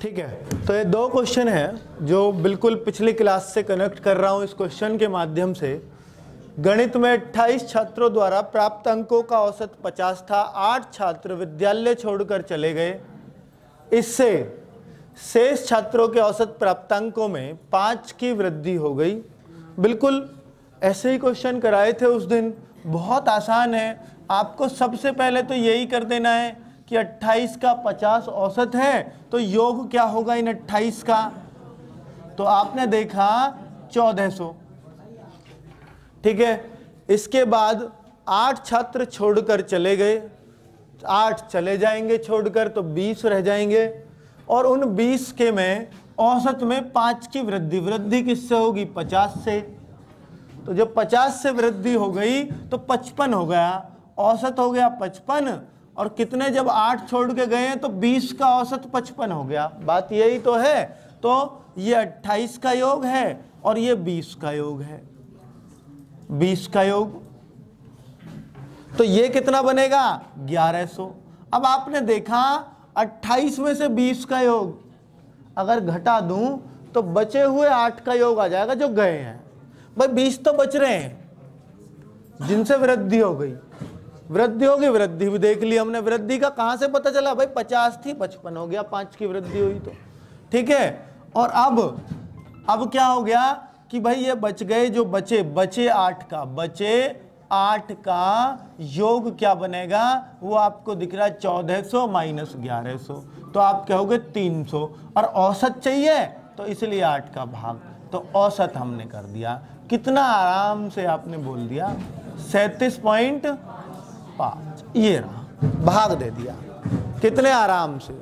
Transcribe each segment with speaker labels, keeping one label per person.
Speaker 1: ठीक है तो ये दो क्वेश्चन हैं जो बिल्कुल पिछली क्लास से कनेक्ट कर रहा हूँ इस क्वेश्चन के माध्यम से गणित में 28 छात्रों द्वारा प्राप्त अंकों का औसत 50 था आठ छात्र विद्यालय छोड़कर चले गए इससे शेष छात्रों के औसत प्राप्त अंकों में पाँच की वृद्धि हो गई बिल्कुल ऐसे ही क्वेश्चन कराए थे उस दिन बहुत आसान है आपको सबसे पहले तो यही कर देना है कि 28 का 50 औसत है तो योग क्या होगा इन 28 का तो आपने देखा 1400 ठीक है इसके बाद आठ छात्र छोड़कर चले गए आठ चले जाएंगे छोड़कर तो 20 रह जाएंगे और उन 20 के में औसत में पाँच की वृद्धि वृद्धि किससे होगी 50 से तो जब 50 से वृद्धि हो गई तो 55 हो गया औसत हो गया 55 और कितने जब आठ छोड़ के गए तो बीस का औसत पचपन हो गया बात यही तो है तो ये अट्ठाईस का योग है और ये बीस का योग है बीस का योग तो ये कितना बनेगा ग्यारह सौ अब आपने देखा अट्ठाईस में से बीस का योग अगर घटा दूं तो बचे हुए आठ का योग आ जाएगा जो गए हैं भाई बीस तो बच रहे हैं जिनसे वृद्धि हो गई वृद्धि होगी वृद्धि भी देख ली हमने वृद्धि का कहां से पता चला भाई पचास थी पचपन हो गया पांच की वृद्धि हुई तो ठीक है और अब अब क्या हो गया कि भाई ये बच गए जो बचे बचे आठ का बचे आठ का योग क्या बनेगा वो आपको दिख रहा है चौदह सौ माइनस ग्यारह सौ तो आप कहोगे तीन सौ और औसत चाहिए तो इसलिए आठ का भाग तो औसत हमने कर दिया कितना आराम से आपने बोल दिया सैतीस पॉइंट पा ये रहा भाग दे दिया कितने आराम से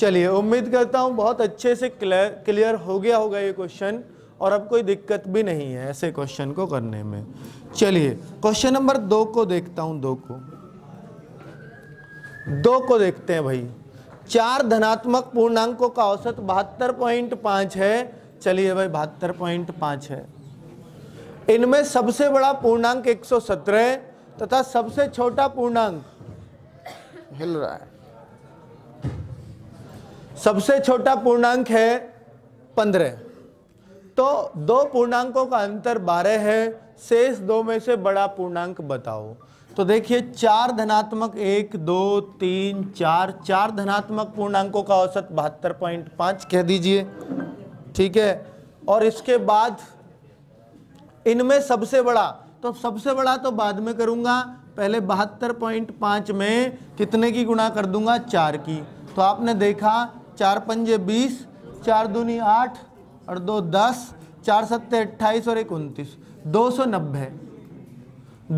Speaker 1: चलिए उम्मीद करता हूँ बहुत अच्छे से क्लियर क्लियर हो गया होगा ये क्वेश्चन और अब कोई दिक्कत भी नहीं है ऐसे क्वेश्चन को करने में चलिए क्वेश्चन नंबर दो को देखता हूँ दो को दो को देखते हैं भाई चार धनात्मक पूर्णांकों का औसत बहत्तर पॉइंट पाँच है चलिए भाई बहत्तर पॉइंट पाँच है इनमें सबसे बड़ा पूर्णांक एक सौ सत्रह तथा सबसे छोटा पूर्णांक हिल रहा है सबसे छोटा पूर्णांक है पंद्रह तो दो पूर्णांकों का अंतर बारह है शेष दो में से बड़ा पूर्णांक बताओ तो देखिए चार धनात्मक एक दो तीन चार चार धनात्मक पूर्णांकों का औसत बहत्तर पॉइंट पांच कह दीजिए ठीक है और इसके बाद इनमें सबसे बड़ा तो सबसे बड़ा तो बाद में करूंगा पहले बहत्तर पॉइंट पाँच में कितने की गुणा कर दूंगा चार की तो आपने देखा चार पंजे बीस चार दूनी आठ और दो दस चार सत्ते अट्ठाईस और एक उनतीस दो सौ नब्बे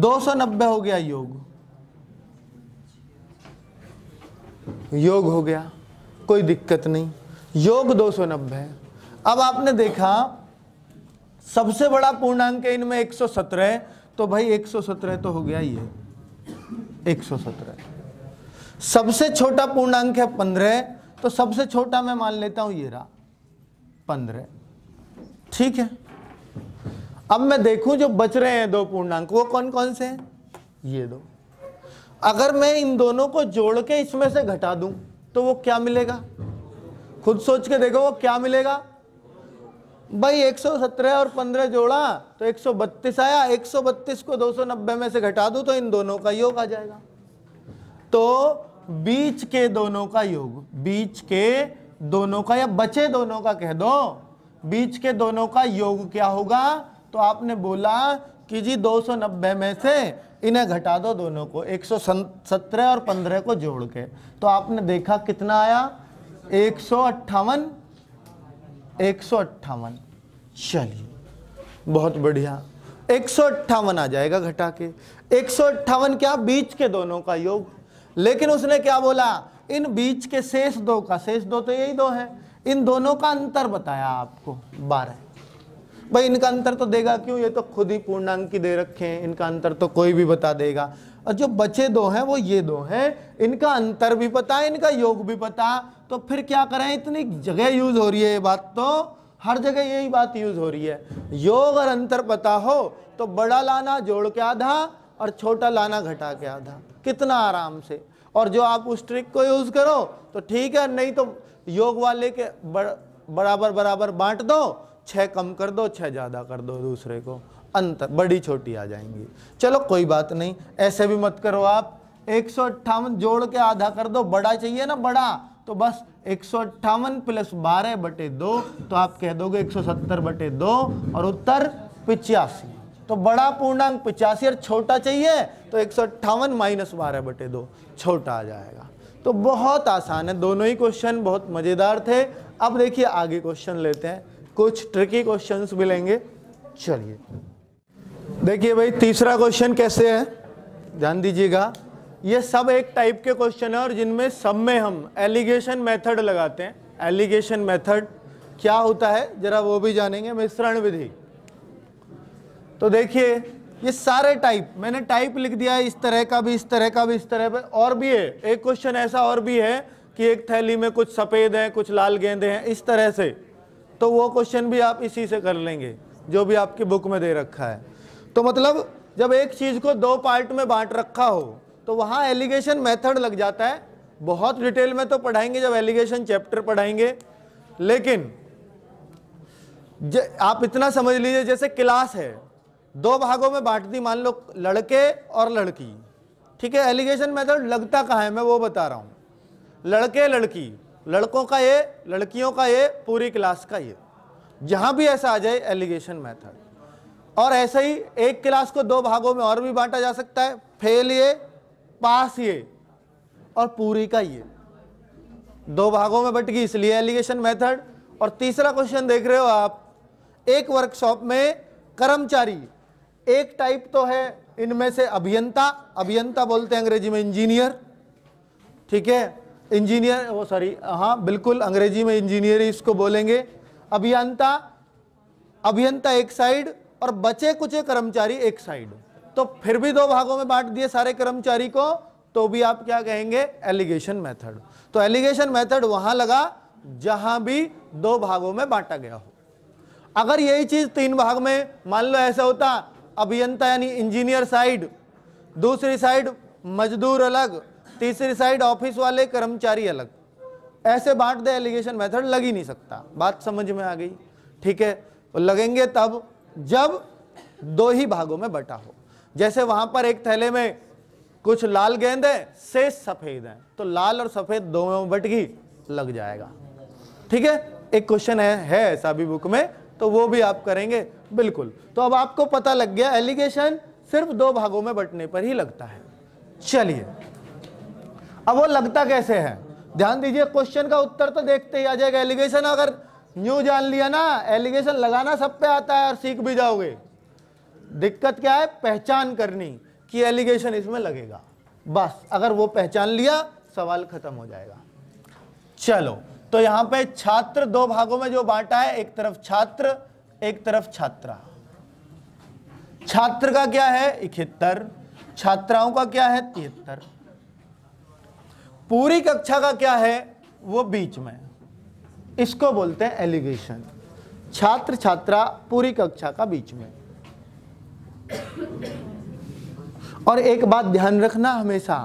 Speaker 1: दो सौ नब्बे हो गया योग योग हो गया कोई दिक्कत नहीं योग दो सौ नब्बे अब आपने देखा सबसे बड़ा पूर्णांक है इनमें 117 तो भाई 117 तो हो गया ये 117 सबसे छोटा पूर्णांक है 15 तो सबसे छोटा मैं मान लेता हूं ये रहा 15 ठीक है अब मैं देखूं जो बच रहे हैं दो पूर्णांक वो कौन कौन से हैं ये दो अगर मैं इन दोनों को जोड़ के इसमें से घटा दूं तो वो क्या मिलेगा खुद सोच के देखो वो क्या मिलेगा भाई 117 और 15 जोड़ा तो 132 आया 132 को 290 में से घटा दूं तो इन दोनों का योग आ जाएगा तो बीच के दोनों का योग बीच के दोनों का या बचे दोनों का कह दो बीच के दोनों का योग क्या होगा तो आपने बोला कि जी 290 में से इन्हें घटा दो दोनों को 117 और 15 को जोड़ के तो आपने देखा कितना आया एक सौ अट्ठावन एक सौ अट्ठावन चलिए बहुत बढ़िया एक आ जाएगा घटा के एक क्या बीच के दोनों का योग लेकिन उसने क्या बोला इन बीच के शेष दो का शेष दो तो यही दो है इन दोनों का अंतर बताया आपको बारह भाई इनका अंतर तो देगा क्यों ये तो खुद ही पूर्णांक की दे रखे हैं इनका अंतर तो कोई भी बता देगा और जो बचे दो हैं वो ये दो हैं इनका अंतर भी पता है इनका योग भी पता तो फिर क्या करें इतनी जगह यूज हो रही है ये बात तो हर जगह यही बात यूज हो रही है योग और अंतर पता हो तो बड़ा लाना जोड़ के आधा और छोटा लाना घटा के आधा कितना आराम से और जो आप उस ट्रिक को यूज करो तो ठीक है नहीं तो योग वाले के बड़, बराबर बराबर बांट दो छह कम कर दो छः ज़्यादा कर दो दूसरे को अंतर बड़ी छोटी आ जाएंगी चलो कोई बात नहीं ऐसे भी मत करो आप एक जोड़ के आधा कर दो बड़ा चाहिए ना बड़ा तो बस एक सौ अट्ठावन प्लस बारह बटे दो तो आप कह दोगे एक सौ सत्तर बटे दो और उत्तर पिचासी तो बड़ा पूर्णांक पिचासी और छोटा चाहिए तो एक सौ अट्ठावन माइनस बारह बटे दो छोटा आ जाएगा तो बहुत आसान है दोनों ही क्वेश्चन बहुत मज़ेदार थे अब देखिए आगे क्वेश्चन लेते हैं कुछ ट्रिकी क्वेश्चन भी लेंगे चलिए देखिए भाई तीसरा क्वेश्चन कैसे है ध्यान दीजिएगा ये सब एक टाइप के क्वेश्चन है और जिनमें सब में हम एलिगेशन मेथड लगाते हैं एलिगेशन मेथड क्या होता है जरा वो भी जानेंगे मिश्रण विधि तो देखिए ये सारे टाइप मैंने टाइप लिख दिया इस तरह का भी इस तरह का भी इस तरह पर और भी है एक क्वेश्चन ऐसा और भी है कि एक थैली में कुछ सफ़ेद है कुछ लाल गेंदे हैं इस तरह से तो वो क्वेश्चन भी आप इसी से कर लेंगे जो भी आपकी बुक में दे रखा है तो मतलब जब एक चीज़ को दो पार्ट में बांट रखा हो तो वहां एलिगेशन मेथड लग जाता है बहुत डिटेल में तो पढ़ाएंगे जब एलिगेशन चैप्टर पढ़ाएंगे लेकिन आप इतना समझ लीजिए जैसे क्लास है दो भागों में बांट दी मान लो लड़के और लड़की ठीक है एलिगेशन मेथड लगता कहाँ है मैं वो बता रहा हूँ लड़के लड़की लड़कों का ये लड़कियों का ये पूरी क्लास का ये जहाँ भी ऐसा आ जाए एलिगेशन मेथड और ऐसे ही एक क्लास को दो भागों में और भी बांटा जा सकता है फेल ये पास ये और पूरी का ये दो भागों में बट गई इसलिए एलिगेशन मेथड और तीसरा क्वेश्चन देख रहे हो आप एक वर्कशॉप में कर्मचारी एक टाइप तो है इनमें से अभियंता अभियंता बोलते हैं अंग्रेजी में इंजीनियर ठीक है इंजीनियर वो सॉरी हाँ बिल्कुल अंग्रेजी में इंजीनियर इसको बोलेंगे अभियंता अभियंता एक साइड और बचे कुछ कर्मचारी एक साइड तो फिर भी दो भागों में बांट दिए सारे कर्मचारी को तो भी आप क्या कहेंगे एलिगेशन मेथड तो एलिगेशन मेथड वहां लगा जहां भी दो भागों में बांटा गया हो अगर यही चीज तीन भाग में मान लो ऐसा होता अभियंता यानी इंजीनियर साइड दूसरी साइड मजदूर अलग तीसरी साइड ऑफिस वाले कर्मचारी अलग ऐसे बांट दे एलिगेशन मेथड लग ही नहीं सकता बात समझ में आ गई ठीक है तो लगेंगे तब जब दो ही भागों में बटा हो जैसे वहां पर एक थैले में कुछ लाल गेंद है शेष सफेद है तो लाल और सफेद दोनों बटगी लग जाएगा ठीक है एक क्वेश्चन है है ऐसा भी बुक में तो वो भी आप करेंगे बिल्कुल तो अब आपको पता लग गया एलिगेशन सिर्फ दो भागों में बटने पर ही लगता है चलिए अब वो लगता कैसे है ध्यान दीजिए क्वेश्चन का उत्तर तो देखते ही आ जाएगा एलिगेशन अगर न्यू जान लिया ना एलिगेशन लगाना सब पे आता है और सीख भी जाओगे दिक्कत क्या है पहचान करनी कि एलिगेशन इसमें लगेगा बस अगर वो पहचान लिया सवाल खत्म हो जाएगा चलो तो यहां पे छात्र दो भागों में जो बांटा है एक तरफ छात्र एक तरफ छात्रा छात्र का क्या है इकहत्तर छात्राओं का क्या है तिहत्तर पूरी कक्षा का क्या है वो बीच में इसको बोलते हैं एलिगेशन छात्र छात्रा पूरी कक्षा का बीच में और एक बात ध्यान रखना हमेशा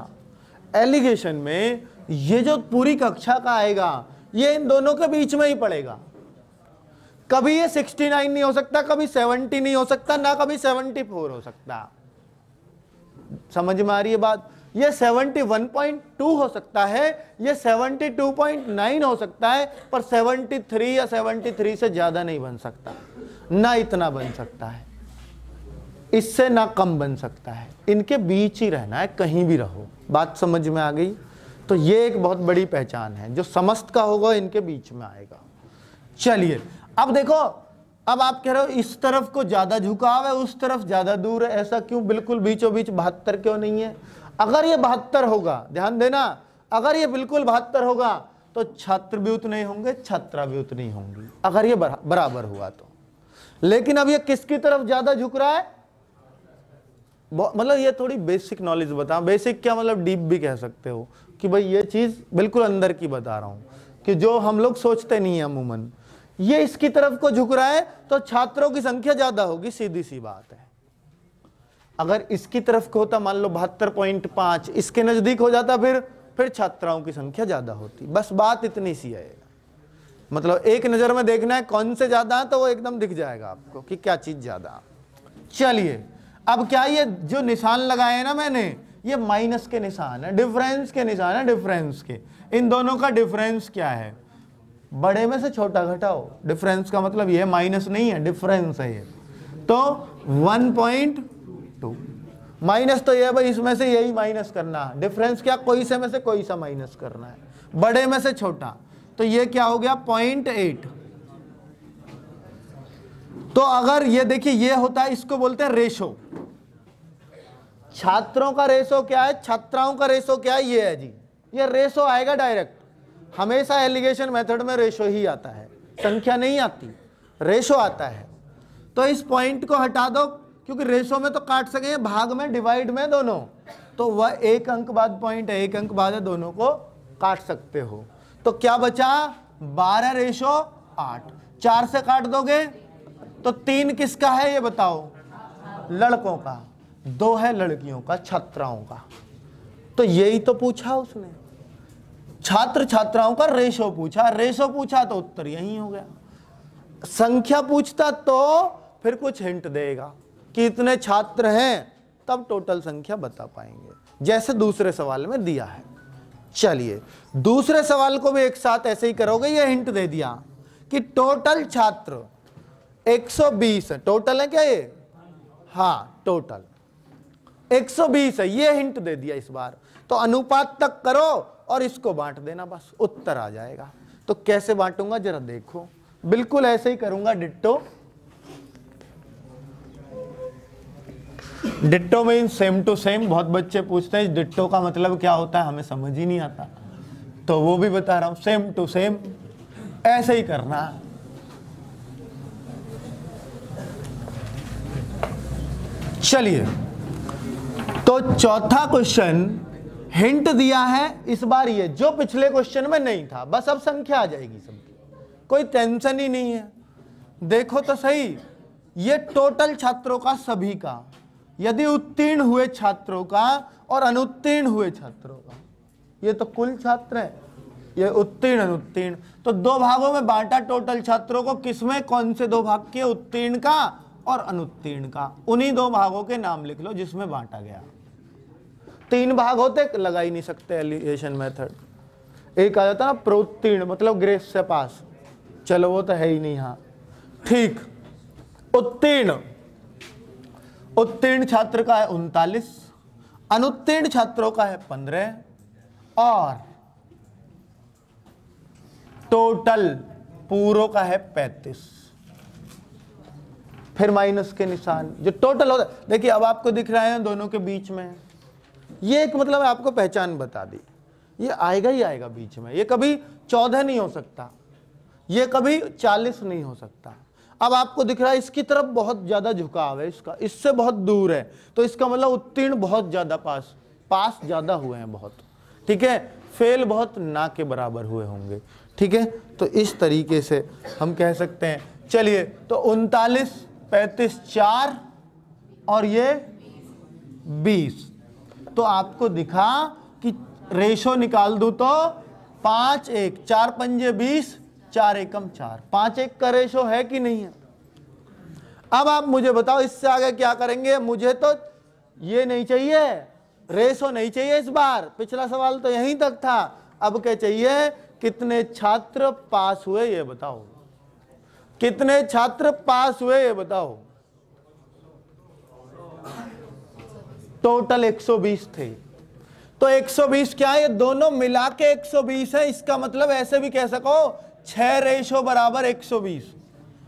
Speaker 1: एलिगेशन में ये जो पूरी कक्षा का आएगा ये इन दोनों के बीच में ही पड़ेगा कभी ये 69 नहीं हो सकता कभी 70 नहीं हो सकता ना कभी 74 हो सकता समझ में आ रही है बात ये 71.2 हो सकता है ये 72.9 हो सकता है पर 73 या 73 से ज़्यादा नहीं बन सकता ना इतना बन सकता है इससे ना कम बन सकता है इनके बीच ही रहना है कहीं भी रहो बात समझ में आ गई तो ये एक बहुत बड़ी पहचान है जो समस्त का होगा इनके बीच में आएगा चलिए अब देखो अब आप कह रहे हो इस तरफ को ज़्यादा झुकाव है उस तरफ ज़्यादा दूर है ऐसा क्यों बिल्कुल बीचों बीच बहत्तर क्यों नहीं है अगर ये बहत्तर होगा ध्यान देना अगर ये बिल्कुल बहत्तर होगा तो छात्र भी उतने होंगे छात्रा भी उतनी होंगी अगर ये बराबर हुआ तो लेकिन अब ये किसकी तरफ ज़्यादा झुक रहा है मतलब ये थोड़ी बेसिक नॉलेज बता बेसिक क्या मतलब डीप भी कह सकते हो कि भाई ये चीज़ बिल्कुल अंदर की बता रहा हूँ कि जो हम लोग सोचते नहीं है अमूमन ये इसकी तरफ को झुक रहा है तो छात्रों की संख्या ज़्यादा होगी सीधी सी बात है अगर इसकी तरफ को होता मान लो बहत्तर पॉइंट पांच इसके नज़दीक हो जाता फिर फिर छात्राओं की संख्या ज़्यादा होती बस बात इतनी सी है मतलब एक नज़र में देखना है कौन से ज़्यादा है तो वो एकदम दिख जाएगा आपको कि क्या चीज़ ज़्यादा चलिए अब क्या ये जो निशान लगाए ना मैंने ये माइनस के निशान है डिफरेंस के निशान है डिफरेंस के इन दोनों का डिफरेंस क्या है बड़े में से छोटा घटाओ डिफरेंस का मतलब ये माइनस नहीं है डिफरेंस है ये तो 1.2 माइनस तो ये भाई इसमें से यही माइनस करना है डिफरेंस क्या कोई से में से कोई सा माइनस करना है बड़े में से छोटा तो ये क्या हो गया पॉइंट एट तो अगर ये देखिए ये होता है इसको बोलते हैं रेशो छात्रों का रेशो क्या है छात्राओं का रेशो क्या है ये है जी ये रेशो आएगा डायरेक्ट हमेशा एलिगेशन मेथड में रेशो ही आता है संख्या नहीं आती रेशो आता है तो इस पॉइंट को हटा दो क्योंकि रेशो में तो काट सके भाग में डिवाइड में दोनों तो वह एक अंक बाद पॉइंट है एक अंक बाद है दोनों को काट सकते हो तो क्या बचा बारह रेशो आठ चार से काट दोगे तो तीन किसका है ये बताओ लड़कों का दो है लड़कियों का छात्राओं का तो यही तो पूछा उसने छात्र छात्राओं का रेशो पूछा रेशो पूछा तो उत्तर यही हो गया संख्या पूछता तो फिर कुछ हिंट देगा कि इतने छात्र हैं तब टोटल संख्या बता पाएंगे जैसे दूसरे सवाल में दिया है चलिए दूसरे सवाल को भी एक साथ ऐसे ही करोगे ये हिंट दे दिया कि टोटल छात्र 120 है टोटल है क्या ये हाँ टोटल 120 है ये हिंट दे दिया इस बार तो अनुपात तक करो और इसको बांट देना बस उत्तर आ जाएगा तो कैसे बांटूंगा जरा देखो बिल्कुल ऐसे ही करूंगा ditto ditto mean same to same बहुत बच्चे पूछते हैं डिट्टो का मतलब क्या होता है हमें समझ ही नहीं आता तो वो भी बता रहा हूं सेम टू सेम ऐसे ही करना चलिए तो चौथा क्वेश्चन हिंट दिया है इस बार ये जो पिछले क्वेश्चन में नहीं था बस अब संख्या आ जाएगी सबकी कोई टेंशन ही नहीं है देखो तो सही ये टोटल छात्रों का सभी का यदि उत्तीर्ण हुए छात्रों का और अनुत्तीर्ण हुए छात्रों का ये तो कुल छात्र है ये उत्तीर्ण अनुत्तीर्ण तो दो भागों में बांटा टोटल छात्रों को किसमें कौन से दो भाग के उत्तीर्ण का और अनुत्तीर्ण का उन्हीं दो भागों के नाम लिख लो जिसमें बांटा गया तीन भाग होते लगा ही नहीं सकते एलिगेशन मेथड एक आ जाता ना प्रोत्तीर्ण मतलब ग्रेस से पास चलो वो तो है ही नहीं यहां ठीक उत्तीर्ण उत्तीर्ण छात्र का है उनतालीस अनुत्तीर्ण छात्रों का है पंद्रह और टोटल पूरों का है पैंतीस फिर माइनस के निशान जो टोटल होता है देखिए अब आपको दिख रहा है दोनों के बीच में ये एक मतलब आपको पहचान बता दी ये आएगा ही आएगा बीच में ये कभी चौदह नहीं हो सकता ये कभी चालीस नहीं हो सकता अब आपको दिख रहा है इसकी तरफ बहुत ज़्यादा झुकाव है इसका इससे बहुत दूर है तो इसका मतलब उत्तीर्ण बहुत ज़्यादा पास पास ज़्यादा हुए हैं बहुत ठीक है फेल बहुत ना के बराबर हुए होंगे ठीक है तो इस तरीके से हम कह सकते हैं चलिए तो उनतालीस पैंतीस चार और ये बीस तो आपको दिखा कि रेशो निकाल दू तो पांच एक चार पंजे बीस चार एकम चार पांच एक का रेशो है कि नहीं है अब आप मुझे बताओ इससे आगे क्या करेंगे मुझे तो ये नहीं चाहिए रेशो नहीं चाहिए इस बार पिछला सवाल तो यहीं तक था अब क्या चाहिए कितने छात्र पास हुए ये बताओ कितने छात्र पास हुए ये बताओ टोटल 120 थे तो 120 क्या है ये दोनों मिला के 120 है इसका मतलब ऐसे भी कह सको छह रेशो बराबर 120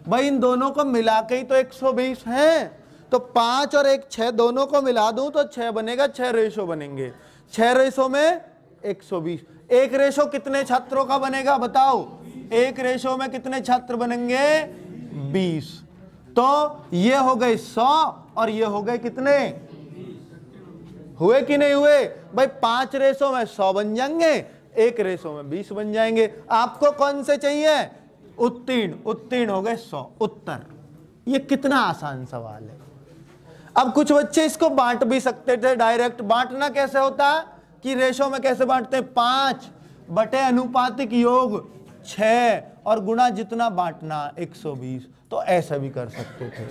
Speaker 1: भाई इन दोनों को मिला के ही तो 120 हैं तो पांच और एक छह दोनों को मिला दूं तो छह बनेगा छह रेशो बनेंगे छह रेशो में 120 एक रेशो कितने छात्रों का बनेगा बताओ एक रेशो में कितने छात्र बनेंगे बीस तो ये हो गए सौ और ये हो गए कितने हुए कि नहीं हुए भाई पांच रेशो में सौ बन जाएंगे एक रेशो में बीस बन जाएंगे आपको कौन से चाहिए उत्तीर्ण उत्तीर्ण हो गए सौ उत्तर ये कितना आसान सवाल है अब कुछ बच्चे इसको बांट भी सकते थे डायरेक्ट बांटना कैसे होता कि रेशो में कैसे बांटते पांच बटे अनुपातिक योग छः और गुणा जितना बांटना 120 तो ऐसा भी कर सकते थे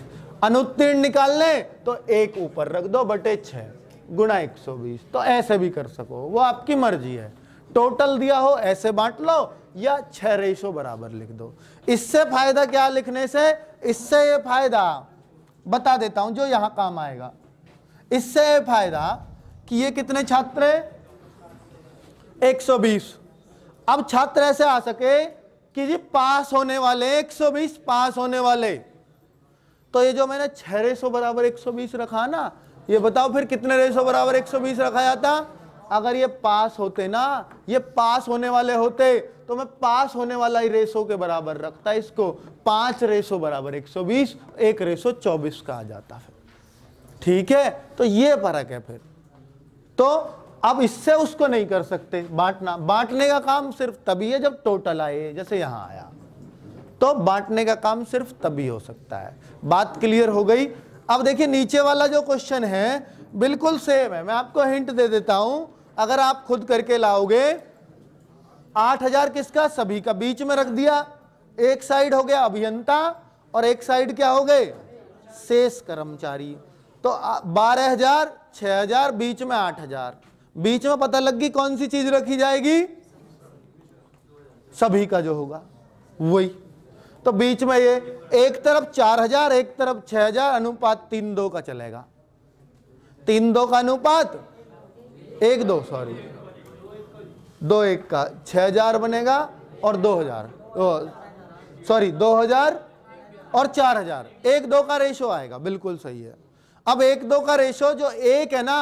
Speaker 1: अनुत्तीर्ण निकालने तो एक ऊपर रख दो बटे छः गुणा 120 तो ऐसे भी कर सको वो आपकी मर्जी है टोटल दिया हो ऐसे बांट लो या छः रेशो बराबर लिख दो इससे फायदा क्या लिखने से इससे ये फायदा बता देता हूं जो यहां काम आएगा इससे ये फायदा कि ये कितने छात्र हैं 120 अब छात्र ऐसे आ सके कि जी पास होने वाले 120 पास होने वाले तो ये जो मैंने छह रेसो बराबर 120 रखा ना ये बताओ फिर कितने रेसो बराबर 120 रखा जाता अगर ये पास होते ना ये पास होने वाले होते तो मैं पास होने वाला ही रेसो के बराबर रखता इसको पांच रेसो बराबर 120 एक रेसो चौबीस का आ जाता फिर ठीक है तो ये फर्क है फिर तो अब इससे उसको नहीं कर सकते बांटना बांटने का काम सिर्फ तभी है जब टोटल आए जैसे यहां आया तो बांटने का काम सिर्फ तभी हो सकता है बात क्लियर हो गई अब देखिए नीचे वाला जो क्वेश्चन है बिल्कुल सेम है मैं आपको हिंट दे देता हूं अगर आप खुद करके लाओगे आठ हजार किसका सभी का बीच में रख दिया एक साइड हो गया अभियंता और एक साइड क्या हो गए शेष कर्मचारी तो बारह हजार छह हजार बीच में आठ हजार बीच में पता लग गई कौन सी चीज रखी जाएगी सभी का जो होगा वही तो बीच में ये एक तरफ चार हजार एक तरफ छह हजार अनुपात तीन दो का चलेगा तीन दो का अनुपात एक दो सॉरी दो एक का छह हजार बनेगा और दो हजार सॉरी दो हजार और चार हजार एक दो का रेशो आएगा बिल्कुल सही है अब एक दो का रेशो जो एक है ना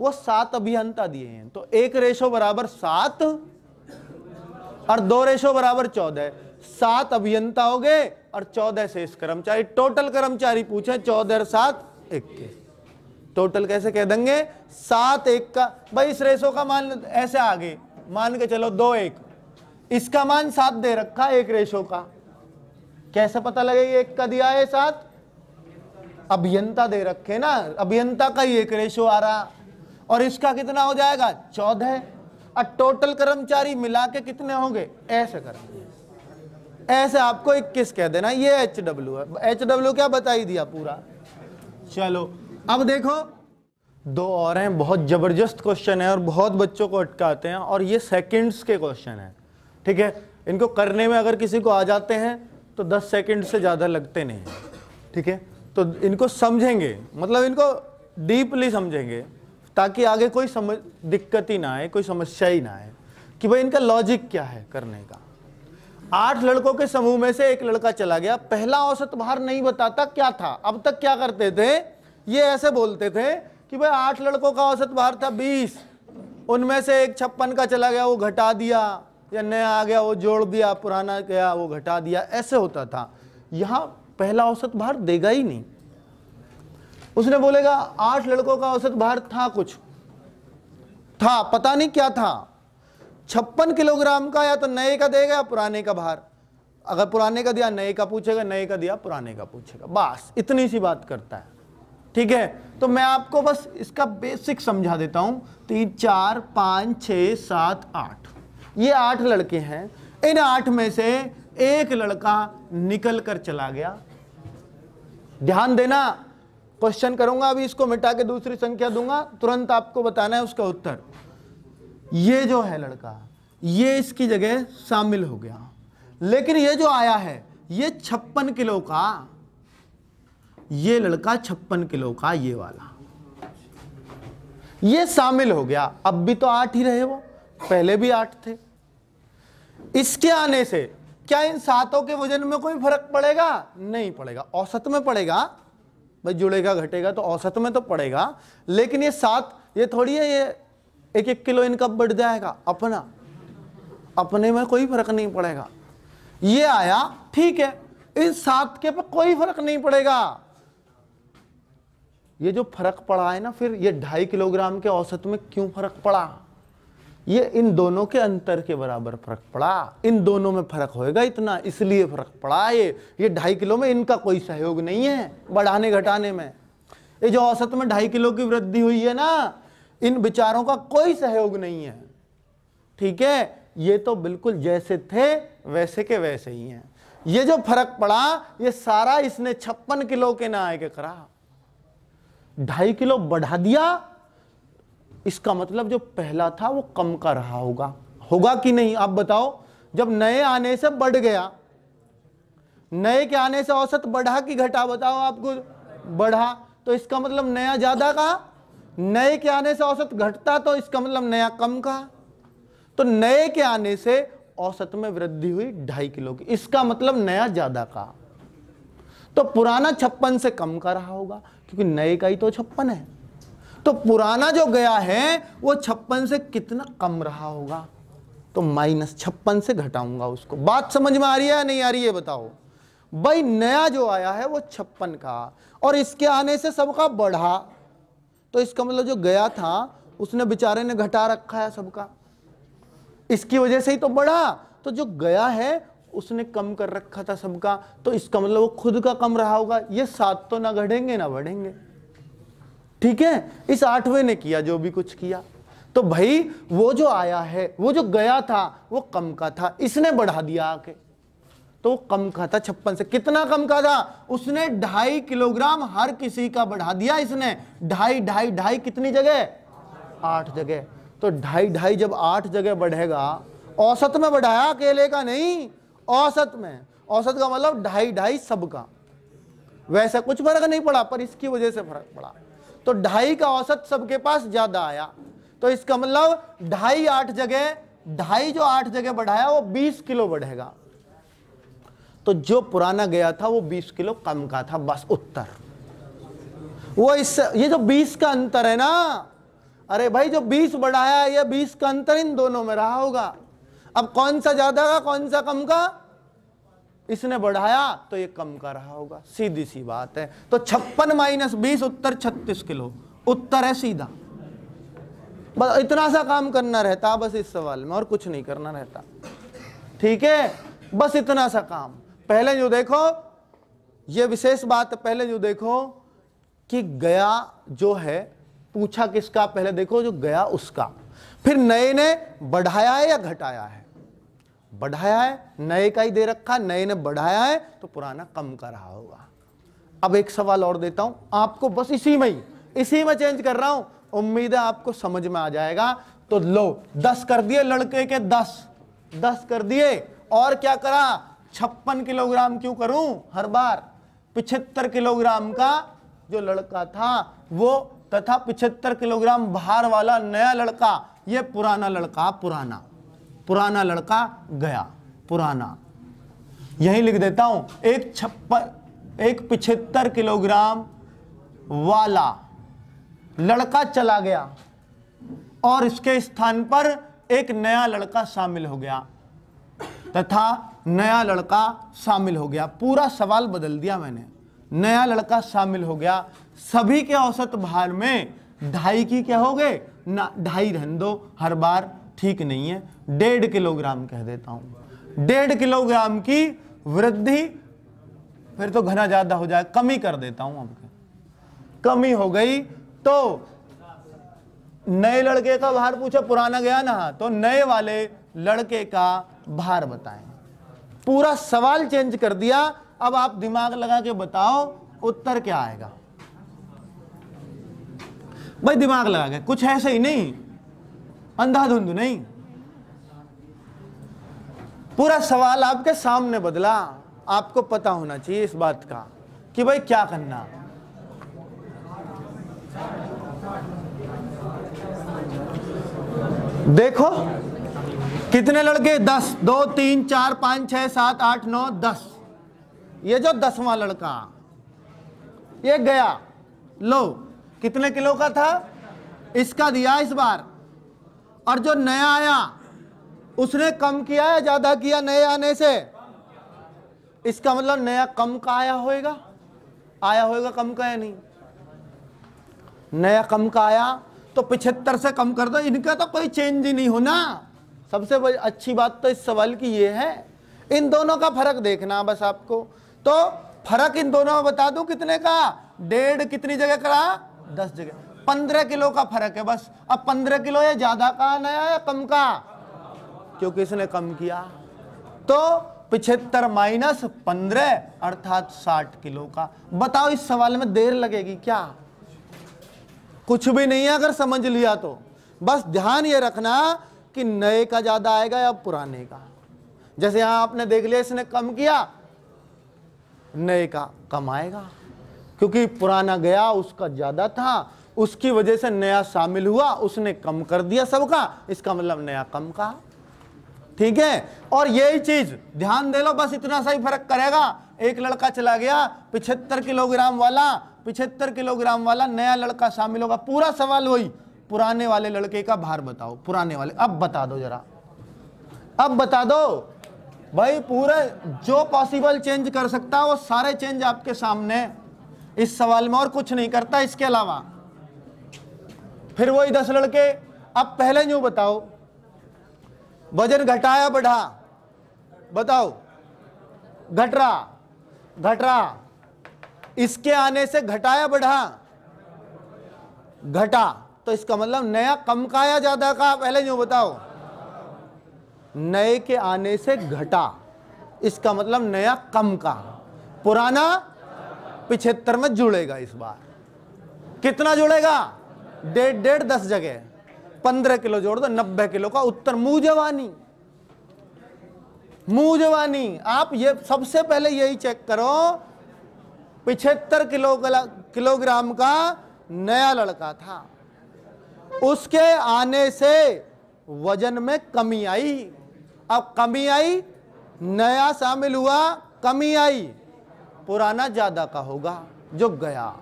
Speaker 1: वो सात अभियंता दिए हैं तो एक रेशो बराबर सात और दो रेशो बराबर चौदह सात अभियंता हो गए और चौदह शेष कर्मचारी टोटल कर्मचारी पूछे चौदह और सात इक्कीस टोटल कैसे कह देंगे सात एक का भाई इस रेशो का मान ऐसे आगे मान के चलो दो एक इसका मान सात दे रखा एक रेशो का कैसे पता ये एक का दिया है सात अभियंता दे रखे ना अभियंता का ही एक रेशो आ रहा और इसका कितना हो जाएगा चौदह और टोटल कर्मचारी मिला के कितने होंगे ऐसे कर ऐसे आपको इक्कीस कह देना ये एच डब्ल्यू है एच डब्ल्यू क्या बताई दिया पूरा चलो अब देखो दो और हैं बहुत ज़बरदस्त क्वेश्चन है और बहुत बच्चों को अटकाते हैं और ये सेकंड्स के क्वेश्चन हैं ठीक है इनको करने में अगर किसी को आ जाते हैं तो 10 सेकंड से ज़्यादा लगते नहीं ठीक है तो इनको समझेंगे मतलब इनको डीपली समझेंगे ताकि आगे कोई समझ दिक्कत ही ना आए कोई समस्या ही ना आए कि भाई इनका लॉजिक क्या है करने का आठ लड़कों के समूह में से एक लड़का चला गया पहला औसत भार नहीं बताता क्या था अब तक क्या करते थे ये ऐसे बोलते थे कि भाई आठ लड़कों का औसत बाहर था बीस उनमें से एक छप्पन का चला गया वो घटा दिया या नया आ गया वो जोड़ दिया पुराना गया वो घटा दिया ऐसे होता था यहाँ पहला औसत भार देगा ही नहीं उसने बोलेगा आठ लड़कों का औसत भार था कुछ था पता नहीं क्या था छप्पन किलोग्राम का या तो नए का देगा या पुराने का भार अगर पुराने का दिया नए का पूछेगा नए का दिया पुराने का पूछेगा बस इतनी सी बात करता है ठीक है तो मैं आपको बस इसका बेसिक समझा देता हूं तीन चार पांच छ सात आठ ये आठ लड़के हैं इन आठ में से एक लड़का निकल कर चला गया ध्यान देना क्वेश्चन करूंगा अभी इसको मिटा के दूसरी संख्या दूंगा तुरंत आपको बताना है उसका उत्तर ये जो है लड़का ये इसकी जगह शामिल हो गया लेकिन ये जो आया है ये छप्पन किलो का ये लड़का छप्पन किलो का ये वाला ये शामिल हो गया अब भी तो आठ ही रहे वो पहले भी आठ थे इसके आने से क्या इन सातों के वजन में कोई फर्क पड़ेगा नहीं पड़ेगा औसत में पड़ेगा भाई जुड़ेगा घटेगा तो औसत में तो पड़ेगा लेकिन ये सात ये थोड़ी है ये एक एक किलो इनकम बढ़ जाएगा अपना अपने में कोई फर्क नहीं पड़ेगा ये आया ठीक है इन सात के पर कोई फर्क नहीं पड़ेगा ये जो फर्क पड़ा है ना फिर ये ढाई किलोग्राम के औसत में क्यों फर्क पड़ा ये इन दोनों के अंतर के बराबर फर्क पड़ा इन दोनों में फर्क होएगा इतना इसलिए फर्क पड़ा ये ये ढाई किलो में इनका कोई सहयोग नहीं है बढ़ाने घटाने में ये जो औसत में ढाई किलो की वृद्धि हुई है ना इन विचारों का कोई सहयोग नहीं है ठीक है ये तो बिल्कुल जैसे थे वैसे के वैसे ही हैं ये जो फर्क पड़ा ये सारा इसने छप्पन किलो के ना आए के करा ढाई किलो बढ़ा दिया इसका मतलब जो पहला था वो कम का रहा होगा होगा कि नहीं आप बताओ जब नए आने से बढ़ गया नए के आने से औसत बढ़ा कि घटा बताओ आपको बढ़ा तो इसका मतलब नया ज्यादा का नए के आने से औसत घटता तो इसका मतलब नया कम का तो नए के आने से औसत में वृद्धि हुई ढाई किलो की इसका मतलब नया ज्यादा का तो पुराना छप्पन से कम का रहा होगा क्योंकि नए का ही तो छप्पन है तो पुराना जो गया है वो छप्पन से कितना कम रहा होगा तो माइनस छप्पन से घटाऊंगा उसको बात समझ में आ रही है या नहीं आ रही है बताओ भाई नया जो आया है वो छप्पन का और इसके आने से सबका बढ़ा तो इसका मतलब जो गया था उसने बेचारे ने घटा रखा है सबका इसकी वजह से ही तो बढ़ा तो जो गया है उसने कम कर रखा था सबका तो इसका मतलब वो खुद का कम रहा होगा ये सात तो ना घटेंगे ना बढ़ेंगे ठीक है इस आठवें ने किया जो भी कुछ किया तो भाई वो जो आया है वो जो गया था वो कम का था इसने बढ़ा दिया आके तो कम का था छप्पन से कितना कम का था उसने ढाई किलोग्राम हर किसी का बढ़ा दिया इसने ढाई ढाई ढाई कितनी जगह आठ जगह तो ढाई ढाई जब आठ जगह बढ़ेगा औसत में बढ़ाया अकेले का नहीं औसत में औसत का मतलब ढाई ढाई सबका वैसा कुछ फर्क नहीं पड़ा पर इसकी वजह से फर्क पड़ा तो ढाई का औसत सबके पास ज्यादा आया तो इसका मतलब ढाई आठ जगह ढाई जो आठ जगह बढ़ाया वो बीस किलो बढ़ेगा तो जो पुराना गया था वो बीस किलो कम का था बस उत्तर वो इस ये जो बीस का अंतर है ना अरे भाई जो बीस बढ़ाया ये बीस का अंतर इन दोनों में रहा होगा अब कौन सा ज्यादा का कौन सा कम का इसने बढ़ाया तो ये कम कर रहा होगा सीधी सी बात है तो छप्पन माइनस बीस उत्तर छत्तीस किलो उत्तर है सीधा बस इतना सा काम करना रहता बस इस सवाल में और कुछ नहीं करना रहता ठीक है बस इतना सा काम पहले जो देखो ये विशेष बात पहले जो देखो कि गया जो है पूछा किसका पहले देखो जो गया उसका फिर नए ने बढ़ाया है या घटाया है बढ़ाया है नए का ही दे रखा नए ने बढ़ाया है तो पुराना कम कर रहा होगा अब एक सवाल और देता हूं आपको बस इसी में ही इसी में चेंज कर रहा हूं उम्मीद है आपको समझ में आ जाएगा तो लो दस कर दिए लड़के के दस दस कर दिए और क्या करा छप्पन किलोग्राम क्यों करूं हर बार पिछहत्तर किलोग्राम का जो लड़का था वो तथा पिछहत्तर किलोग्राम भार वाला नया लड़का ये पुराना लड़का पुराना पुराना लड़का गया पुराना यही लिख देता हूं एक छप्पन एक पिछहत्तर किलोग्राम वाला लड़का चला गया और इसके स्थान पर एक नया लड़का शामिल हो गया तथा नया लड़का शामिल हो गया पूरा सवाल बदल दिया मैंने नया लड़का शामिल हो गया सभी के औसत भार में ढाई की क्या हो गए ना ढाई रहन दो हर बार ठीक नहीं है डेढ़ किलोग्राम कह देता हूं डेढ़ किलोग्राम की वृद्धि फिर तो घना ज्यादा हो जाए कमी कर देता हूं आपके कमी हो गई तो नए लड़के का भार पूछा पुराना गया ना तो नए वाले लड़के का भार बताएं पूरा सवाल चेंज कर दिया अब आप दिमाग लगा के बताओ उत्तर क्या आएगा भाई दिमाग लगा के कुछ ऐसे ही नहीं अंधाधुंध नहीं पूरा सवाल आपके सामने बदला आपको पता होना चाहिए इस बात का कि भाई क्या करना देखो कितने लड़के दस दो तीन चार पांच छह सात आठ नौ दस ये जो दसवां लड़का ये गया लो कितने किलो का था इसका दिया इस बार और जो नया आया उसने कम किया या ज्यादा किया नए आने से इसका मतलब नया कम का आया होएगा आया होएगा कम का या नहीं नया कम का आया तो पिछहत्तर से कम कर दो इनका तो कोई चेंज ही नहीं होना सबसे अच्छी बात तो इस सवाल की ये है इन दोनों का फर्क देखना बस आपको तो फर्क इन दोनों में बता दूं कितने का डेढ़ कितनी जगह करा दस जगह पंद्रह किलो का फर्क है बस अब पंद्रह किलो या ज्यादा का नया या कम का क्योंकि इसने कम किया तो पिछहत्तर माइनस पंद्रह अर्थात साठ किलो का बताओ इस सवाल में देर लगेगी क्या कुछ भी नहीं है अगर समझ लिया तो बस ध्यान ये रखना कि नए का ज्यादा आएगा या पुराने का जैसे यहां आपने देख लिया इसने कम किया नए का कम आएगा क्योंकि पुराना गया उसका ज्यादा था उसकी वजह से नया शामिल हुआ उसने कम कर दिया सबका इसका मतलब नया कम का ठीक है और यही चीज ध्यान दे लो बस इतना सा ही फर्क करेगा एक लड़का चला गया पिछहत्तर किलोग्राम वाला पिछहत्तर किलोग्राम वाला नया लड़का शामिल होगा पूरा सवाल वही पुराने वाले लड़के का भार बताओ पुराने वाले अब बता दो जरा अब बता दो भाई पूरे जो पॉसिबल चेंज कर सकता है वो सारे चेंज आपके सामने इस सवाल में और कुछ नहीं करता इसके अलावा फिर वही दस लड़के अब पहले जो बताओ वजन घटाया बढ़ा बताओ घट रहा घट रहा इसके आने से घटाया बढ़ा घटा तो इसका मतलब नया कम का या ज्यादा का पहले जो बताओ नए के आने से घटा इसका मतलब नया कम का पुराना पिछहत्तर में जुड़ेगा इस बार कितना जुड़ेगा डेढ़ डेढ़ दस जगह पंद्रह किलो जोड़ दो नब्बे किलो का उत्तर मुंह जवानी मुंह जवानी आप ये सबसे पहले यही चेक करो पिछहत्तर किलो किलोग्राम का नया लड़का था उसके आने से वजन में कमी आई अब कमी आई नया शामिल हुआ कमी आई पुराना ज्यादा का होगा जो गया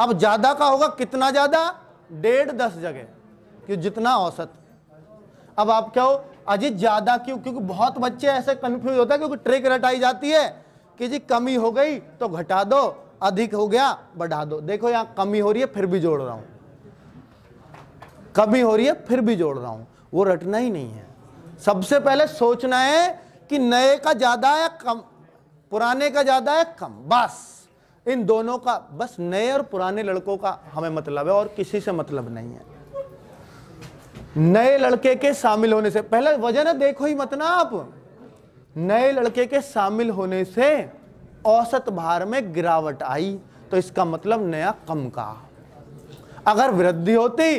Speaker 1: अब ज्यादा का होगा कितना ज्यादा डेढ़ दस जगह कि जितना औसत अब आप क्या हो अजी ज्यादा क्यों क्योंकि बहुत बच्चे ऐसे कंफ्यूज होता है क्योंकि ट्रिक रटाई जाती है कि जी कमी हो गई तो घटा दो अधिक हो गया बढ़ा दो देखो यहां कमी हो रही है फिर भी जोड़ रहा हूं कमी हो रही है फिर भी जोड़ रहा हूं वो रटना ही नहीं है सबसे पहले सोचना है कि नए का ज्यादा है कम पुराने का ज्यादा है कम बस इन दोनों का बस नए और पुराने लड़कों का हमें मतलब है और किसी से मतलब नहीं है नए लड़के के शामिल होने से पहले वजह ना देखो ही मत ना आप नए लड़के के शामिल होने से औसत भार में गिरावट आई तो इसका मतलब नया कम का अगर वृद्धि होती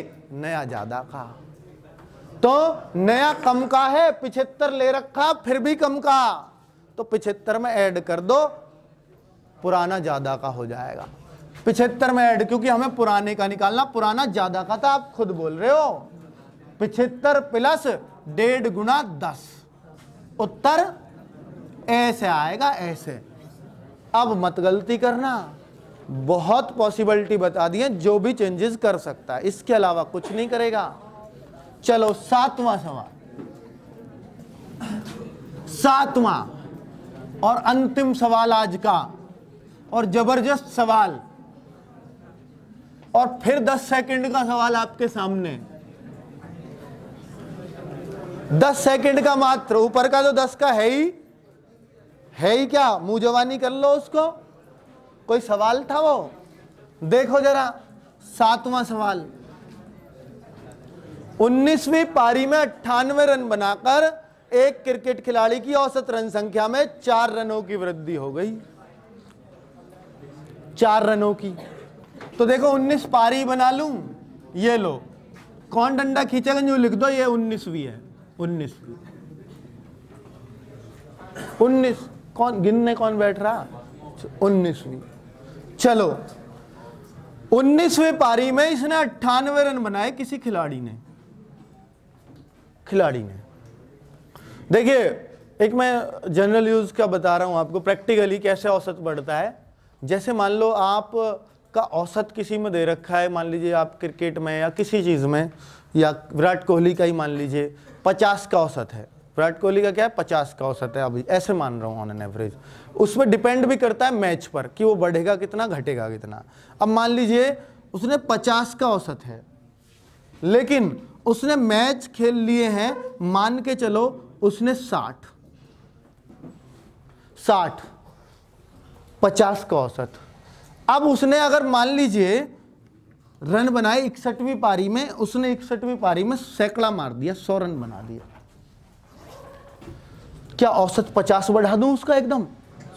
Speaker 1: नया ज्यादा का तो नया कम का है पिछहत्तर ले रखा फिर भी कम का तो पिछहत्तर में ऐड कर दो पुराना ज़्यादा का हो जाएगा पिछहत्तर में ऐड क्योंकि हमें पुराने का निकालना पुराना ज़्यादा का था आप खुद बोल रहे हो पिछहत्तर प्लस डेढ़ गुना दस उत्तर ऐसे आएगा ऐसे अब मत गलती करना बहुत पॉसिबिलिटी बता दिए जो भी चेंजेस कर सकता है इसके अलावा कुछ नहीं करेगा चलो सातवां सवाल सातवां और अंतिम सवाल आज का और जबरदस्त सवाल और फिर 10 सेकंड का सवाल आपके सामने 10 सेकंड का मात्र ऊपर का तो 10 का है ही है ही क्या मुंह जवानी कर लो उसको कोई सवाल था वो देखो जरा सातवां सवाल 19वीं पारी में अट्ठानवे रन बनाकर एक क्रिकेट खिलाड़ी की औसत रन संख्या में चार रनों की वृद्धि हो गई चार रनों की तो देखो 19 पारी बना लूं ये लो कौन डंडा खींचेगा जो लिख दो ये 19वीं है 19वीं 19 कौन गिनने कौन बैठ रहा 19वीं चलो उन्नीसवी पारी में इसने अट्ठानवे रन बनाए किसी खिलाड़ी ने खिलाड़ी ने देखिए एक मैं जनरल यूज का बता रहा हूं आपको प्रैक्टिकली कैसे औसत बढ़ता है जैसे मान लो आप का औसत किसी में दे रखा है मान लीजिए आप क्रिकेट में या किसी चीज़ में या विराट कोहली का ही मान लीजिए पचास का औसत है विराट कोहली का क्या है पचास का औसत है अभी ऐसे मान रहा हूँ ऑन एन एवरेज उसमें डिपेंड भी करता है मैच पर कि वो बढ़ेगा कितना घटेगा कितना अब मान लीजिए उसने पचास का औसत है लेकिन उसने मैच खेल लिए हैं मान के चलो उसने साठ साठ पचास का औसत अब उसने अगर मान लीजिए रन बनाए इकसठवीं पारी में उसने इकसठवीं पारी में सैकड़ा मार दिया सौ रन बना दिया क्या औसत पचास बढ़ा दूं उसका एकदम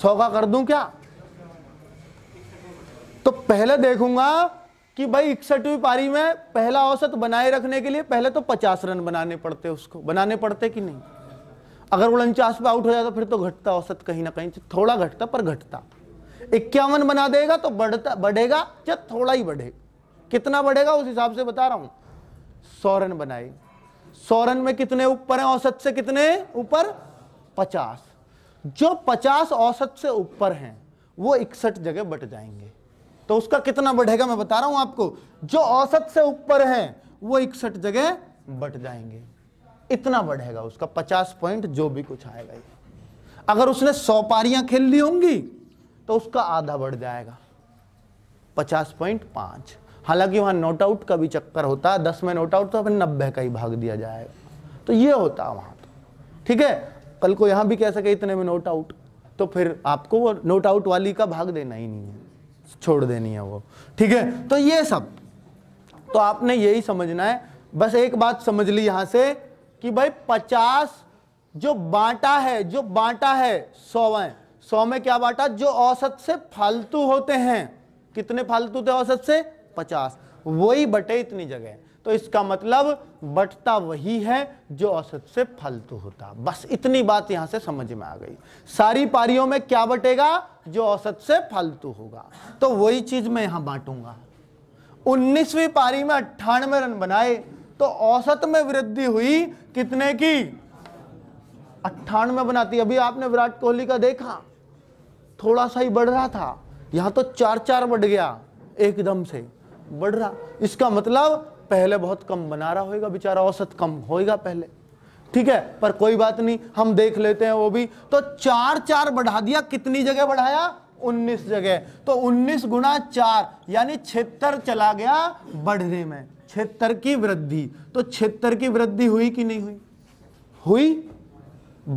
Speaker 1: सौ का कर दूं क्या तो पहले देखूंगा कि भाई इकसठवीं पारी में पहला औसत बनाए रखने के लिए पहले तो पचास रन बनाने पड़ते उसको बनाने पड़ते कि नहीं अगर उनचास पे आउट हो जाता फिर तो घटता औसत कहीं ना कहीं थोड़ा घटता पर घटता इक्यावन बना देगा तो बढ़ता बढ़ेगा या थोड़ा ही बढ़े कितना बढ़ेगा उस हिसाब से बता रहा हूं सौरन बनाए सौरन में कितने ऊपर है औसत से कितने ऊपर पचास जो पचास औसत से ऊपर हैं वो इकसठ जगह बट जाएंगे तो उसका कितना बढ़ेगा मैं बता रहा हूं आपको जो औसत से ऊपर हैं वो इकसठ जगह बट जाएंगे इतना बढ़ेगा उसका पचास पॉइंट जो भी कुछ आएगा अगर उसने सौ पारियां खेल ली होंगी तो उसका आधा बढ़ जाएगा पचास पॉइंट पांच हालांकि वहां नोट आउट का भी चक्कर होता है दस में नोट आउट तो अपने नब्बे का ही भाग दिया जाएगा तो ये होता है वहां तो ठीक है कल को यहां भी कह सके इतने में नोट आउट तो फिर आपको वो नोट आउट वाली का भाग देना ही नहीं है छोड़ देनी है वो ठीक है तो ये सब तो आपने यही समझना है बस एक बात समझ ली यहां से कि भाई पचास जो बांटा है जो बांटा है सौवें सौ में क्या बांटा जो औसत से फालतू होते हैं कितने फालतू थे औसत से पचास वही बटे इतनी जगह तो इसका मतलब बटता वही है जो औसत से फालतू होता बस इतनी बात यहां से समझ में आ गई सारी पारियों में क्या बटेगा जो औसत से फालतू होगा तो वही चीज मैं यहां बांटूंगा उन्नीसवीं पारी में अट्ठानवे रन बनाए तो औसत में वृद्धि हुई कितने की अट्ठानवे बनाती अभी आपने विराट कोहली का देखा थोड़ा सा ही बढ़ रहा था यहाँ तो चार चार बढ़ गया एकदम से बढ़ रहा इसका मतलब पहले बहुत कम बना रहा होगा बेचारा औसत कम होएगा पहले ठीक है पर कोई बात नहीं हम देख लेते हैं वो भी तो चार चार बढ़ा दिया कितनी जगह बढ़ाया 19 जगह तो 19 गुना चार यानी छिहत्तर चला गया बढ़ने में छिहत्तर की वृद्धि तो छिहत्तर की वृद्धि हुई कि नहीं हुई हुई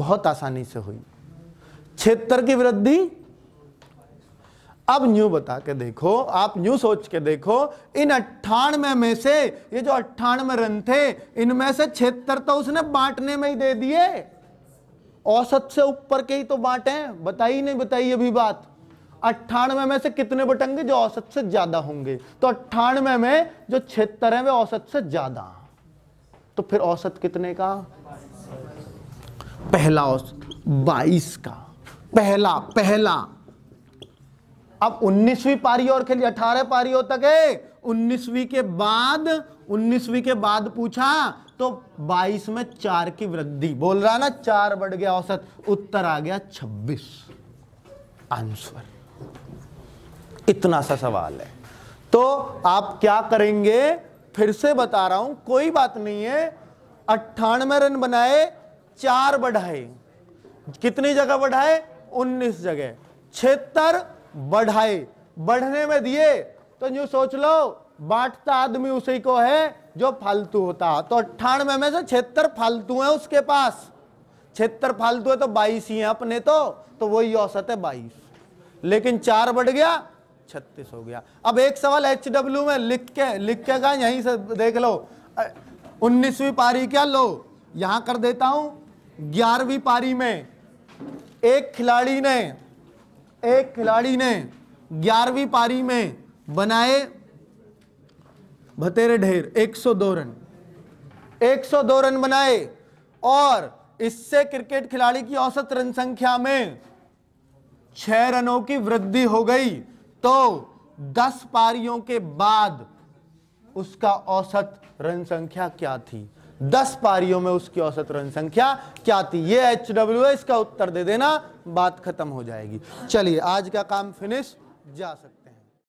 Speaker 1: बहुत आसानी से हुई छिहत्तर की वृद्धि अब न्यू बता के देखो आप न्यू सोच के देखो इन अट्ठानवे में से ये जो अट्ठानवे रन थे इनमें से छिहत्तर तो उसने बांटने में ही दे दिए औसत से ऊपर के ही तो बांटे बताई नहीं बताई अभी बात अट्ठानवे में से कितने बटेंगे जो औसत से ज्यादा होंगे तो अट्ठानवे में जो छिहत्तर है वे औसत से ज्यादा तो फिर औसत कितने का पहला औसत बाईस का पहला पहला अब 19वीं पारी और खेली 18 पारियों तक है 19वीं के बाद 19वीं के बाद पूछा तो 22 में चार की वृद्धि बोल रहा ना चार बढ़ गया औसत उत्तर आ गया 26 आंसर इतना सा सवाल है तो आप क्या करेंगे फिर से बता रहा हूं कोई बात नहीं है अट्ठानवे रन बनाए चार बढ़ाए कितनी जगह बढ़ाए 19 जगह छिहत्तर बढ़ाए बढ़ने में दिए तो यू सोच लो बांटता आदमी उसी को है जो फालतू होता तो अट्ठानवे में से छिहत्तर फालतू है उसके पास छिहत्तर फालतू है तो बाईस ही है अपने तो तो वही औसत है बाईस लेकिन चार बढ़ गया छत्तीस हो गया अब एक सवाल एच डब्ल्यू में लिख के लिख के कहा यहीं से देख लो उन्नीसवीं पारी क्या लो यहां कर देता हूं ग्यारहवीं पारी में एक खिलाड़ी ने एक खिलाड़ी ने ग्यारहवीं पारी में बनाए भतेरे ढेर 102 रन 102 रन बनाए और इससे क्रिकेट खिलाड़ी की औसत रन संख्या में छह रनों की वृद्धि हो गई तो दस पारियों के बाद उसका औसत रन संख्या क्या थी दस पारियों में उसकी औसत रन संख्या क्या थी ये एच डब्ल्यू इसका उत्तर दे देना बात खत्म हो जाएगी चलिए आज का काम फिनिश जा सकता